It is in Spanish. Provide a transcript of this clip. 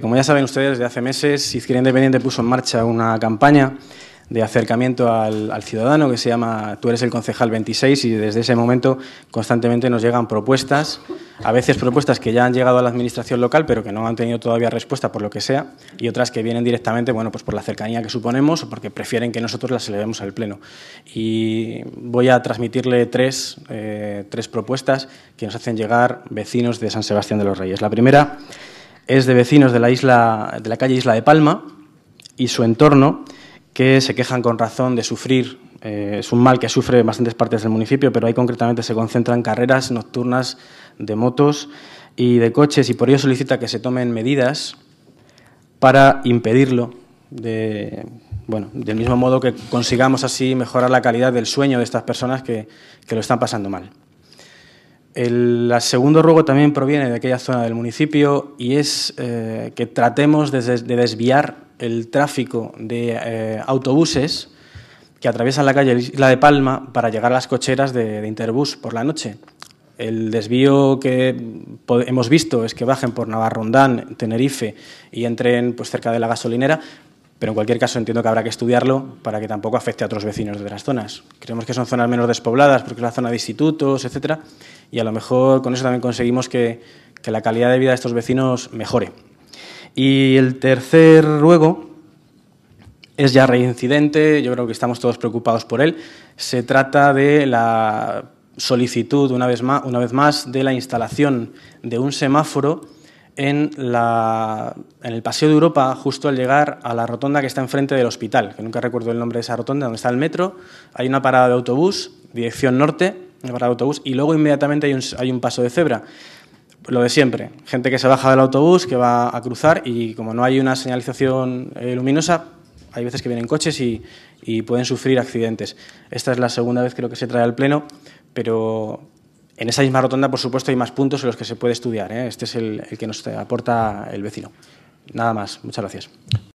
Como ya saben ustedes, desde hace meses Izquierda Independiente puso en marcha una campaña de acercamiento al, ciudadano que se llama Tú eres el concejal 26 y desde ese momento constantemente nos llegan propuestas, a veces propuestas que ya han llegado a la administración local pero que no han tenido todavía respuesta por lo que sea y otras que vienen directamente, bueno, pues por la cercanía que suponemos o porque prefieren que nosotros las elevemos al pleno. Y voy a transmitirle tres, eh, tres propuestas que nos hacen llegar vecinos de San Sebastián de los Reyes. La primera es de vecinos de la, isla, de la calle Isla de Palma y su entorno que se quejan con razón de sufrir. Eh, es un mal que sufre bastantes partes del municipio, pero ahí concretamente se concentran carreras nocturnas de motos y de coches y por ello solicita que se tomen medidas para impedirlo de, bueno, del mismo modo que consigamos así mejorar la calidad del sueño de estas personas que lo están pasando mal. El segundo ruego también proviene de aquella zona del municipio y es eh, que tratemos de, desviar el tráfico de eh, autobuses que atraviesan la calle Isla de Palma para llegar a las cocheras de, de Interbus por la noche. El desvío que hemos visto es que bajen por Navarrondán, Tenerife y entren pues, cerca de la gasolinera, pero en cualquier caso entiendo que habrá que estudiarlo para que tampoco afecte a otros vecinos de otras zonas. Creemos que son zonas menos despobladas porque es la zona de institutos, etcétera, y a lo mejor con eso también conseguimos que, la calidad de vida de estos vecinos mejore. Y el tercer ruego es ya reincidente, yo creo que estamos todos preocupados por él. Se trata de la solicitud, una vez más, una vez más de la instalación de un semáforo en, la, en, el Paseo de Europa, justo al llegar a la rotonda que está enfrente del hospital, que nunca recuerdo el nombre de esa rotonda, donde está el metro, hay una parada de autobús, dirección norte, una parada de autobús, y luego inmediatamente hay un, paso de cebra. Lo de siempre, gente que se baja del autobús, que va a cruzar, y como no hay una señalización eh, luminosa, hay veces que vienen coches y, pueden sufrir accidentes. Esta es la segunda vez que creo que se trae al Pleno, pero en esa misma rotonda, por supuesto, hay más puntos en los que se puede estudiar. ¿eh? Este es el que nos aporta el vecino. Nada más, muchas gracias.